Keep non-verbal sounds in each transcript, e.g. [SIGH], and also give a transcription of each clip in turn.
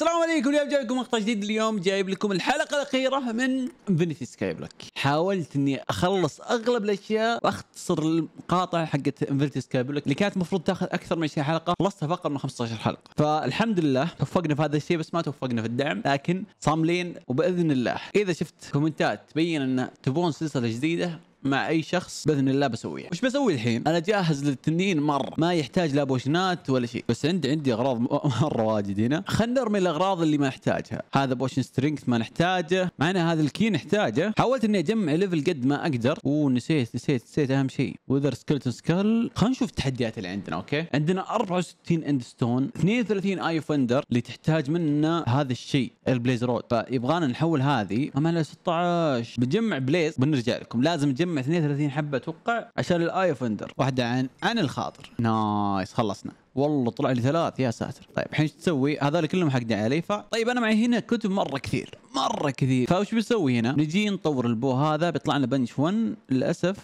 السلام عليكم اليوم جايب لكم مقطع جديد اليوم جايب لكم الحلقه الاخيره من انفنتي سكاي بلوك حاولت اني اخلص اغلب الاشياء واختصر المقاطع حقت انفنتي سكاي بلوك اللي كانت المفروض تاخذ اكثر من 20 حلقه خلصتها فقط من 15 حلقه فالحمد لله توفقنا في هذا الشيء بس ما توفقنا في الدعم لكن صاملين وباذن الله اذا شفت كومنتات تبين ان تبون سلسله جديده مع اي شخص باذن الله بسويها وش بسوي الحين انا جاهز للتنين مره ما يحتاج لا بوشنات ولا شيء بس عندي عندي اغراض [LAUGHS] مره واجد هنا خلينا نرمي الاغراض اللي ما احتاجها هذا بوشن سترينج ما نحتاجه معنا هذا الكي نحتاجه حاولت اني اجمع ليفل قد ما اقدر ونسيت نسيت نسيت اهم شيء وذر سكلتون سكال خلينا نشوف التحديات اللي عندنا اوكي عندنا 64 اند ستون 32 اي فندر اللي تحتاج منا هذا الشيء البليز رود فيبغانا نحول هذه ما 16 بنجمع بليز بنرجع لكم لازم نجمع جمع 32 حبه اتوقع عشان الاي اوفندر واحده عن عن الخاطر نايس خلصنا والله طلع لي ثلاث يا ساتر طيب الحين ايش تسوي هذول كلهم حق ف طيب انا معي هنا كتب مره كثير مره كثير فايش بنسوي هنا نجي نطور البو هذا بيطلع لنا بنش 1 للاسف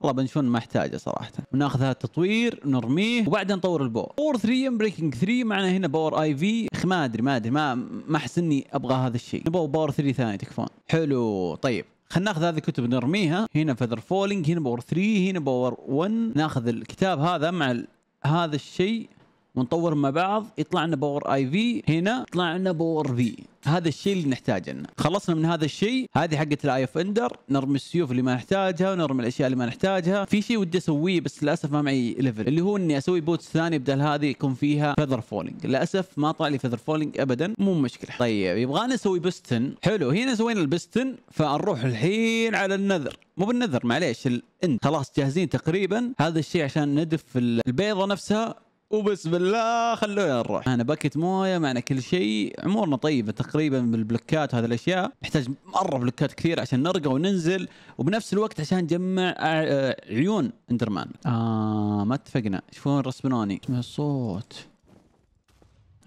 والله بنش 1 ما احتاجه صراحه وناخذ هذا التطوير نرميه وبعدين نطور البو باور 3 بريكنج 3 معنا هنا باور اي في ما ادري ما ادري ما ما احس اني ابغى هذا الشيء نبغى باور 3 ثاني تكفون حلو طيب خلينا ناخذ هذه الكتب نرميها هنا فذر فولينج هنا باور 3 هنا باور 1 ناخذ الكتاب هذا مع هذا الشيء ونطور مع بعض يطلع لنا باور اي في هنا يطلع لنا باور في هذا الشيء اللي نحتاجه خلصنا من هذا الشيء هذه حقه الاي اف اندر نرمي السيوف اللي ما نحتاجها ونرمي الاشياء اللي ما نحتاجها في شيء ودي اسويه بس للاسف ما معي ليفل اللي هو اني اسوي بوتس ثاني بدل هذه يكون فيها فذر فولينج للاسف ما طلع لي فذر فولينج ابدا مو مشكله طيب يبغى نسوي بستن حلو هنا سوينا البستن فنروح الحين على النذر مو بالنذر معليش الاند خلاص جاهزين تقريبا هذا الشيء عشان ندف البيضه نفسها وبسم الله خلونا نروح معنا باكيت مويه معنا كل شيء امورنا طيبه تقريبا بالبلوكات وهذه الاشياء نحتاج مره بلوكات كثير عشان نرقى وننزل وبنفس الوقت عشان نجمع آه، آه، عيون اندرمان اه ما اتفقنا شوفون رسبنوني اسمع الصوت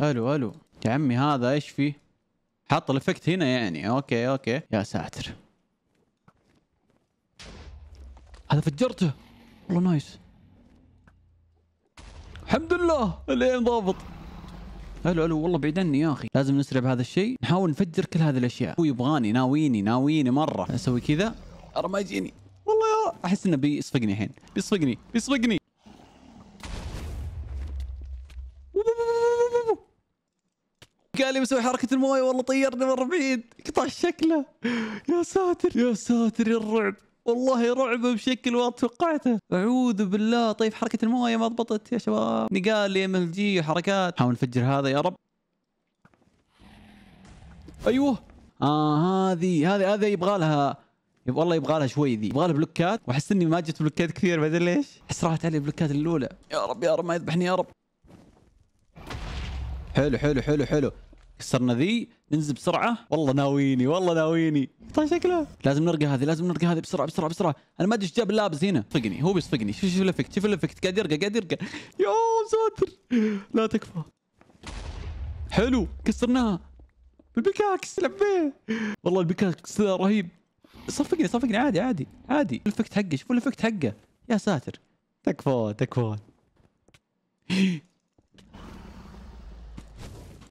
الو الو يا عمي هذا ايش فيه حط الافكت هنا يعني اوكي اوكي يا ساتر هذا فجرته والله نايس الحمد لله الان ضابط الو الو والله بعيد عني يا اخي لازم نسرع بهذا الشيء نحاول نفجر كل هذه الاشياء هو يبغاني ناويني ناويني مره اسوي كذا ارى ما يجيني والله يا احس انه بيصفقني الحين بيصفقني بيصفقني قال لي مسوي حركه المويه والله طيرني مره بعيد قطع شكله يا ساتر يا ساتر يا الرعب والله رعب بشكل ما توقعته اعوذ بالله طيب حركه المويه ما ضبطت يا شباب نقال ام ال جي وحركات حاول نفجر هذا يا رب ايوه اه هذه هذه هذه يبغى لها والله يبغى لها شوي ذي يبغى لها بلوكات واحس اني ما جت بلوكات كثير بعدين ليش؟ احس راحت علي البلوكات الاولى يا رب يا رب ما يذبحني يا رب حلو حلو حلو حلو كسرنا ذي ننزل بسرعه والله ناويني والله ناويني طيب شكله لازم نرقى هذه لازم نرقى هذه بسرعه بسرعه بسرعه انا ما ادري ايش جاب اللابس هنا صفقني هو بيصفقني شوف شوف الافكت شوف الافكت قاعد يرقى قاعد يرقى يا ساتر لا تكفى حلو كسرناها البيكاكس لبيه والله البيكاكس رهيب صفقني صفقني عادي عادي عادي الافكت حقه شوف الافكت حقه يا ساتر تكفون تكفون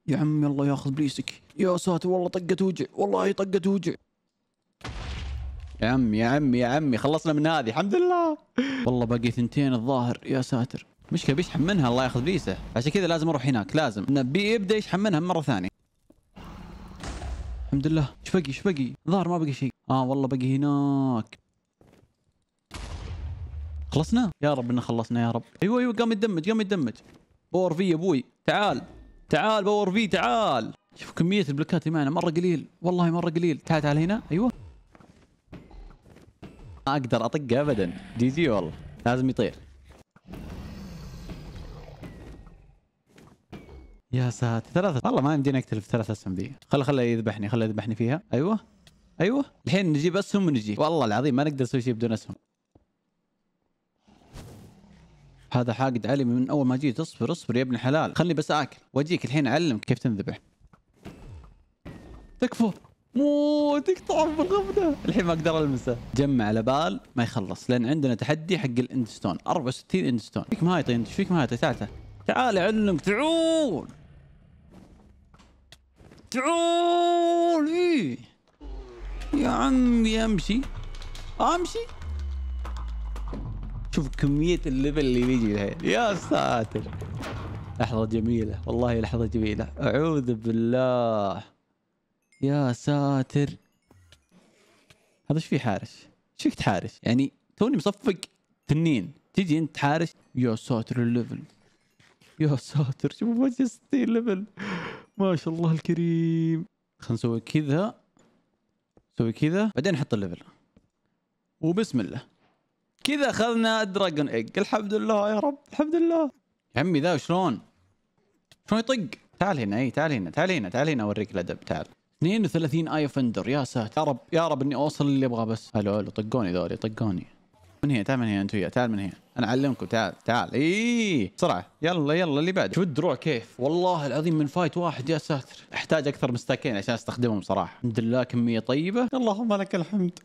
يا عمي الله ياخذ بليسك يا ساتر والله طقة وجع والله طقة وجع يا عمي يا عمي يا عمي خلصنا من هذه الحمد لله والله باقي ثنتين الظاهر يا ساتر مشكله بيشحن منها الله ياخذ بليسه عشان كذا لازم اروح هناك لازم نبي يبدا يشحن منها مره ثانيه الحمد لله ايش بقي ايش بقي الظاهر ما بقي شيء اه والله بقي هناك خلصنا يا رب ان خلصنا يا رب ايوه ايوه قام يتدمج قام يتدمج اور في ابوي تعال تعال باور في تعال شوف كميه البلوكات اللي معنا مره قليل والله مره قليل تعال تعال هنا ايوه ما اقدر اطقه ابدا جي جي والله لازم يطير يا ساتر ثلاثة والله ما يمديني اقتل في ثلاثة اسهم ذي خله خله يذبحني خله يذبحني فيها ايوه ايوه الحين نجيب اسهم ونجي والله العظيم ما نقدر نسوي شيء بدون اسهم هذا حاقد علي من اول ما جيت اصبر اصبر يا ابن الحلال خلني بس اكل واجيك الحين اعلمك كيف تنذبح تكفى مو تقطع بالغبنة الحين ما اقدر المسه جمع على بال ما يخلص لان عندنا تحدي حق الاندستون 64 اندستون فيك مهايطه انت فيك مهايطه تعال تعال تعال اعلمك تعول تعول إيه. يا عمي امشي امشي شوف كميه الليفل اللي بيجي الحين يا ساتر لحظه جميله والله لحظه جميله اعوذ بالله يا ساتر هذا ايش في حارس ايش فيك تحارش يعني توني مصفق تنين تجي انت تحارش يا ساتر الليفل يا ساتر شوف وجه الليفل ليفل ما شاء الله الكريم خلينا نسوي كذا نسوي كذا بعدين نحط الليفل وبسم الله كذا اخذنا دراجون ايج الحمد لله يا رب الحمد لله يا عمي ذا شلون شلون يطق تعال هنا اي تعال هنا تعال هنا تعال هنا اوريك الادب تعال 32 اي اوفندر يا ساتر يا رب يا رب اني اوصل اللي ابغاه بس الو الو طقوني ذولي طقوني من هنا تعال من هنا انت وياه تعال من هنا انا اعلمكم تعال تعال اي بسرعه يلا يلا اللي بعد شوف الدروع كيف والله العظيم من فايت واحد يا ساتر احتاج اكثر من ستاكين عشان استخدمهم صراحه الحمد لله كميه طيبه اللهم لك الحمد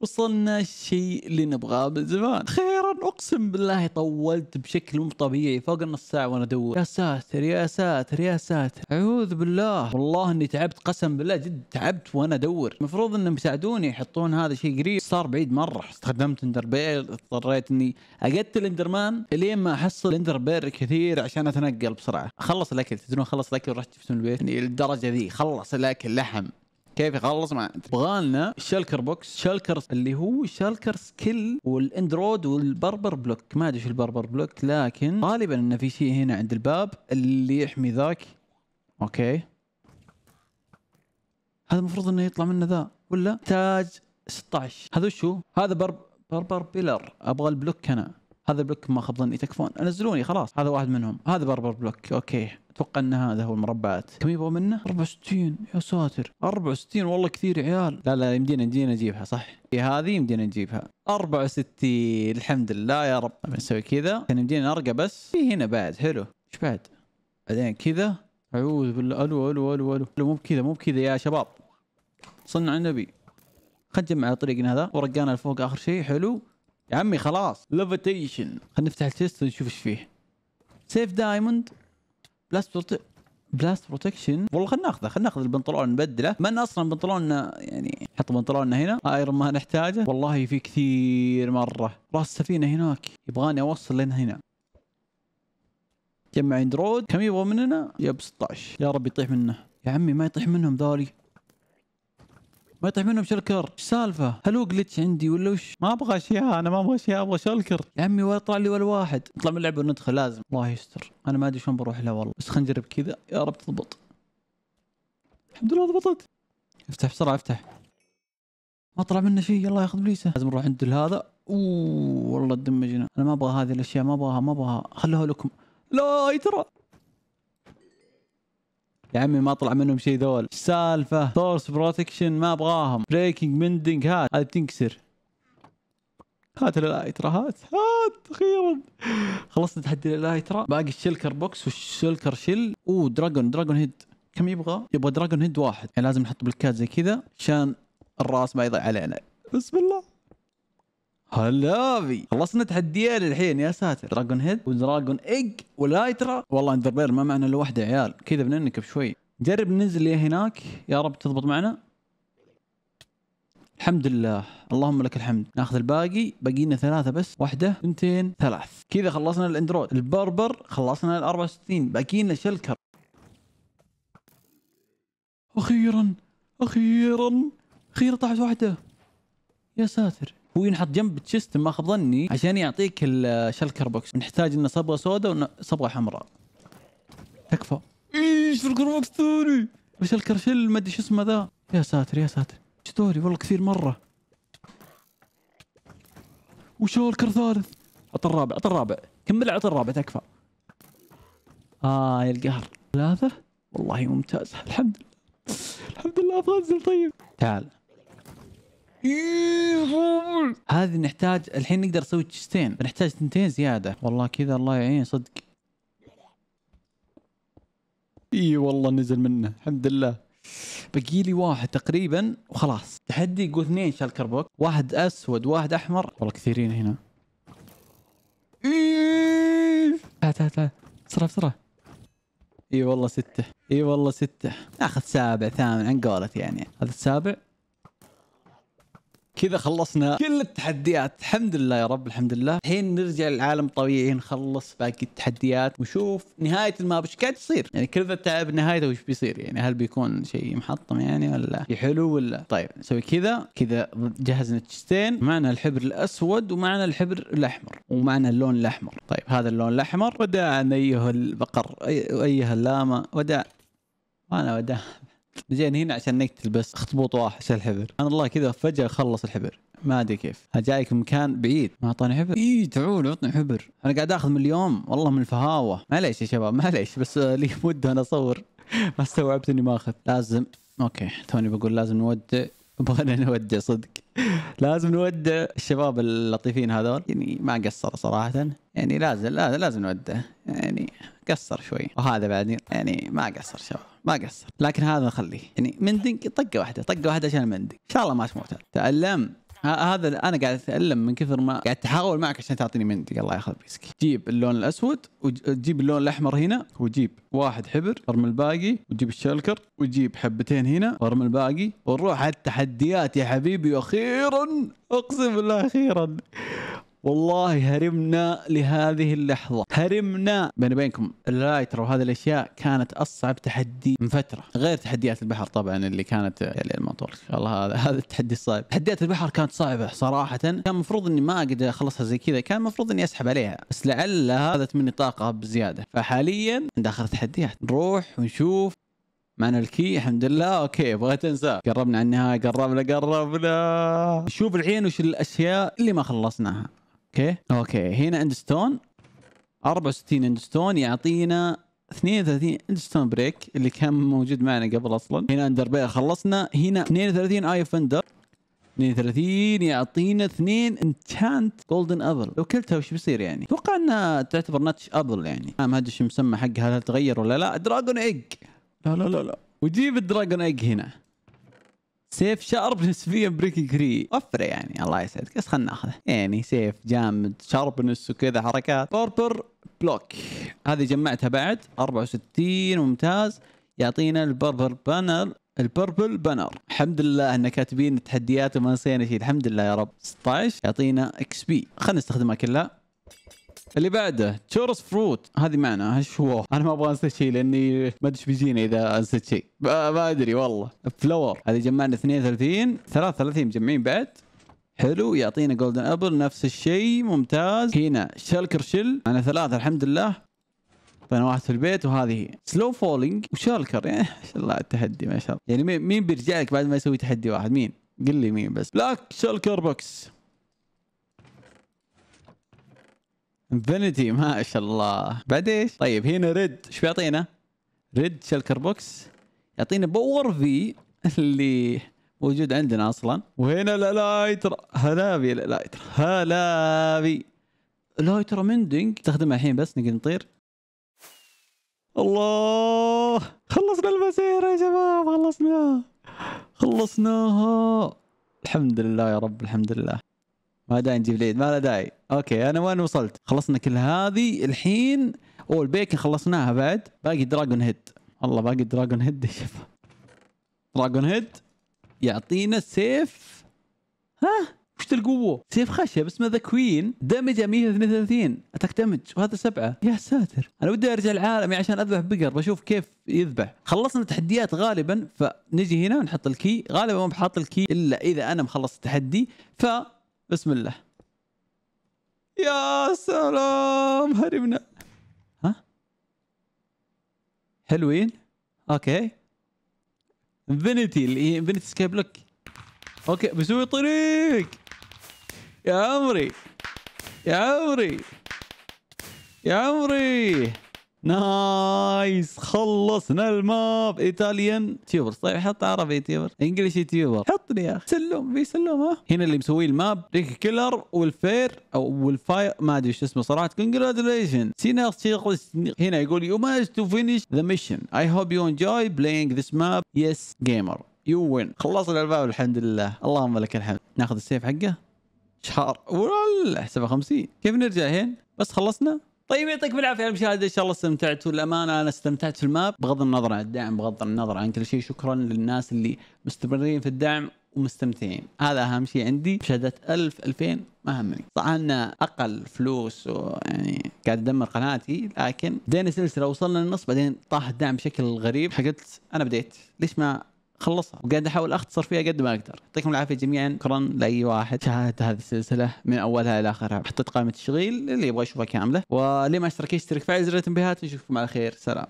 وصلنا الشيء اللي نبغاه من زمان خيرا اقسم بالله طولت بشكل مو طبيعي فوق النص ساعه وانا ادور يا ساتر يا ساتر يا ساتر اعوذ بالله والله اني تعبت قسم بالله جد تعبت وانا ادور المفروض انهم يساعدوني يحطون هذا شيء قريب صار بعيد مره استخدمت اندر بير اضطريت اني اقتل اندرمان الين ما احصل اندر بير كثير عشان اتنقل بسرعه اخلص الاكل تدرون اخلص الاكل ورحت جبت من البيت يعني الدرجه ذي خلص الاكل لحم كيف يخلص ما ادري بغالنا شالكر بوكس شلكر اللي هو شلكر سكيل والاندرود والبربر بلوك ما ادري شو البربر بلوك لكن غالبا انه في شيء هنا عند الباب اللي يحمي ذاك اوكي هذا المفروض انه يطلع منه ذا ولا تاج 16 هذا شو هذا برب بربر بيلر ابغى البلوك انا هذا البلوك ما خاب ظني تكفون انزلوني خلاص هذا واحد منهم هذا بربر بلوك اوكي اتوقع ان هذا هو المربعات كم يبغى منه 64 يا ساتر 64 والله كثير يا عيال لا لا يمدينا يمدينا نجيبها صح في هذه يمدينا نجيبها 64 الحمد لله يا رب بنسوي طيب، كذا كان يمدينا نرقى بس في هنا بعد حلو ايش بعد بعدين كذا اعوذ بالله الو الو الو الو, ألو مو بكذا مو بكذا يا شباب صنع النبي خلينا نجمع على طريقنا هذا ورقانا لفوق اخر شيء حلو يا عمي خلاص ليفيتيشن خلينا نفتح التيست ونشوف ايش فيه سيف دايموند بلاست بروت... بلاست بروتكشن والله خلينا ناخذه خلينا ناخذ البنطلون نبدله ما اصلا بنطلوننا يعني حط بنطلوننا هنا ايرون ما نحتاجه والله في كثير مره راس السفينه هناك يبغاني اوصل لين هنا جمع اندرويد كم يبغى مننا؟ يب 16 يا رب يطيح منه يا عمي ما يطيح منهم ذولي ما يطيح منهم شلكر ايش سالفه هل هو جلتش عندي ولا وش ما ابغى اشياء انا ما ابغى اشياء ابغى شلكر يا عمي ولا طلع لي ولا واحد نطلع من اللعبه وندخل لازم الله يستر انا ما ادري شلون بروح لها والله بس خلينا نجرب كذا يا رب تضبط الحمد لله ضبطت افتح بسرعه افتح ما طلع منه شيء الله ياخذ ابليسه لازم نروح عند هذا اوه والله تدمجنا انا ما ابغى هذه الاشياء ما ابغاها ما ابغاها خلوها لكم لا يا ترى يا عمي ما طلع منهم شيء ذول السالفه سورس بروتكشن ما ابغاهم بريكنج مندنج هات هذه بتنكسر هات ترى هات هات اخيرا خلصنا تحدي ترى باقي الشلكر بوكس والشلكر شل اوه دراجون دراجون هيد كم يبغى؟ يبغى دراجون هيد واحد يعني لازم نحط بلوكات زي كذا عشان الراس ما يضيع علينا بسم الله هلا خلصنا تحديين الحين يا ساتر دراجون هيد ودراجون ايج ولايترا والله اندر بير ما معنا الا واحده عيال كذا بننكب شوي جرب ننزل لي هناك يا رب تضبط معنا الحمد لله اللهم لك الحمد ناخذ الباقي باقي لنا ثلاثه بس واحده اثنتين ثلاث كذا خلصنا الاندرويد البربر خلصنا ال 64 باقي لنا شلكر اخيرا اخيرا اخيرا طاحت واحده يا ساتر هو ينحط جنب تشيست ما خاب ظني عشان يعطيك الشلكر بوكس نحتاج انه صبغه سوداء وصبغه حمراء تكفى ايش الكر بوكس ثوري وش شل ما ادري شو اسمه ذا يا ساتر يا ساتر ايش والله كثير مره الكر ثالث عط الرابع عط الرابع كمل عط الرابع تكفى اه يا القهر ثلاثه والله ممتاز الحمد لله الحمد لله ابغى طيب تعال إيه، هذه نحتاج الحين نقدر نسوي تشستين نحتاج تنتين زياده والله كذا الله يعين صدق اي والله نزل منه الحمد لله بقي لي واحد تقريبا وخلاص تحدي يقول اثنين شال كربوك واحد اسود واحد احمر والله كثيرين هنا تعال إيه. تعال تعال بسرعه بسرعه اي والله سته اي والله سته ناخذ سابع ثامن عن قولت يعني هذا السابع كذا خلصنا كل التحديات الحمد لله يا رب الحمد لله الحين نرجع للعالم الطبيعي نخلص باقي التحديات ونشوف نهايه الماب ايش قاعد تصير يعني كل ذا التعب نهايته وش بيصير يعني هل بيكون شيء محطم يعني ولا شيء حلو ولا طيب نسوي كذا كذا جهزنا تشتين معنا الحبر الاسود ومعنا الحبر الاحمر ومعنا اللون الاحمر طيب هذا اللون الاحمر وداعا ايها البقر ايها اللامه وداع انا وداع زين هنا عشان نقتل بس اخطبوط واحد عشان الحبر انا الله كذا فجاه خلص الحبر ما ادري كيف جايك مكان بعيد ما اعطاني حبر اي تعول اعطني حبر انا قاعد اخذ من اليوم والله من الفهاوه معليش يا شباب معليش بس [LAUGHS] لي مده انا اصور [LAUGHS] ما استوعبت اني ما اخذ لازم اوكي توني بقول لازم نودع [LAUGHS] بغينا نودع صدق لازم نودع الشباب اللطيفين هذول يعني ما قصر صراحه يعني لازم لازم, لازم نودع يعني قصر شوي وهذا بعدين يعني ما قصر شباب ما قصر لكن هذا نخليه يعني مندنج طقه واحده طقه واحده عشان المندنج ان شاء الله ما معتاد تالم هذا انا قاعد اتالم من كثر ما قاعد تحاول معك عشان تعطيني مندنج الله ياخذ بيسك جيب اللون الاسود وجيب اللون الاحمر هنا وجيب واحد حبر ارم الباقي وجيب الشلكر وجيب حبتين هنا وارم الباقي ونروح على التحديات يا حبيبي واخيرا اقسم بالله اخيرا والله هرمنا لهذه اللحظه هرمنا بيني بينكم اللايتر وهذه الاشياء كانت اصعب تحدي من فتره غير تحديات البحر طبعا اللي كانت يعني المطور الله هذا [LAUGHS] هذا التحدي الصعب تحديات البحر كانت صعبه صراحه كان المفروض اني ما اقدر اخلصها زي كذا كان المفروض اني اسحب عليها بس لعلها اخذت مني طاقه بزياده فحاليا عند اخر تحديات نروح ونشوف معنا الكي الحمد لله اوكي بغيت انساه قربنا على النهايه قربنا قربنا شوف الحين وش الاشياء اللي ما خلصناها اوكي اوكي هنا اند ستون 64 اند ستون يعطينا 32 اند ستون بريك اللي كان موجود معنا قبل اصلا هنا اندر بير خلصنا هنا 32 اي اوف اندر 32 يعطينا 2 انشانت جولدن ابل لو كلتها وش بيصير يعني؟ اتوقع انها تعتبر ناتش ابل يعني ما ادري ايش المسمى حقها هل تغير ولا لا دراجون ايج لا لا لا لا وجيب الدراجون ايج هنا سيف شارب نسبيا بريك 3 وفره يعني الله يسعدك بس خلنا ناخذه يعني سيف جامد شاربنس وكذا حركات بوربر بلوك هذه جمعتها بعد 64 ممتاز يعطينا البربر بانر البربل بانر الحمد لله ان كاتبين التحديات وما نسينا شيء الحمد لله يا رب 16 يعطينا اكس بي خلينا نستخدمها كلها اللي بعده تشورس فروت هذه معنى ايش هو انا ما ابغى انسى شيء لاني ما ادري ايش بيجيني اذا انسيت شيء ما ادري والله فلور هذه جمعنا 32 33 مجمعين بعد حلو يعطينا جولدن ابل نفس الشيء ممتاز هنا شل انا ثلاثة الحمد لله فانا واحد في البيت وهذه سلو فولينج وشالكر يعني ما شاء الله التحدي ما شاء الله يعني مين بيرجع لك بعد ما يسوي تحدي واحد مين قل لي مين بس بلاك شالكر بوكس انفنتي ما شاء الله بعد ايش طيب هنا ريد ايش بيعطينا ريد شلكر بوكس يعطينا باور في اللي موجود عندنا اصلا وهنا الالايترا هلابي الالايترا هلابي الايترا مندنج استخدمها الحين بس نقدر نطير الله خلصنا المسيرة يا شباب خلصناها خلصناها الحمد لله يا رب الحمد لله ما داعي نجيب العيد ما له داعي اوكي انا وين وصلت خلصنا كل هذه الحين او البيكن خلصناها بعد باقي دراجون هيد والله باقي دراجون هيد يا شباب دراجون هيد يعطينا سيف ها وش القوه؟ سيف خشب اسمه ذا كوين دمجه 132 اتاك دمج وهذا سبعه يا ساتر انا ودي ارجع العالم يعني عشان اذبح بقر بشوف كيف يذبح خلصنا تحديات غالبا فنجي هنا نحط الكي غالبا ما بحط الكي الا اذا انا مخلص التحدي ف بسم الله يا سلام هرمنا ها حلوين اوكي انفينيتي اللي انفينيتي سكاي بلوك اوكي بسوي طريق يا عمري يا عمري يا عمري نايس خلصنا الماب ايطاليان تيوبر طيب حط عربي تيوبر انجلش تيوبر حطني يا اخي سلم في سلم ها هنا اللي مسويه الماب ريك كيلر والفير او والفاير ما ادري ايش اسمه صراحه سينا هنا يقول يو ماست تو فينيش ذا ميشن اي هوب يو انجوي بلاينج ذيس ماب يس جيمر يو وين خلصنا الباب الحمد لله اللهم لك الحمد ناخذ السيف حقه شهر والله 57 كيف نرجع هين بس خلصنا طيب يعطيكم العافيه على المشاهده ان شاء الله استمتعتوا للامانه انا استمتعت في الماب بغض النظر عن الدعم بغض النظر عن كل شيء شكرا للناس اللي مستمرين في الدعم ومستمتعين هذا اهم شيء عندي مشاهدات 1000 2000 ما همني صح ان اقل فلوس ويعني قاعد ادمر قناتي لكن بدينا سلسله وصلنا للنص بعدين طاح الدعم بشكل غريب حقت انا بديت ليش ما خلصها وقاعد احاول اختصر فيها قد ما اقدر يعطيكم العافيه جميعا شكرا لاي واحد شاهد هذه السلسله من اولها الى اخرها حطيت قائمه التشغيل اللي يبغى يشوفها كامله واللي ما اشترك يشترك فعل زر التنبيهات نشوفكم على خير سلام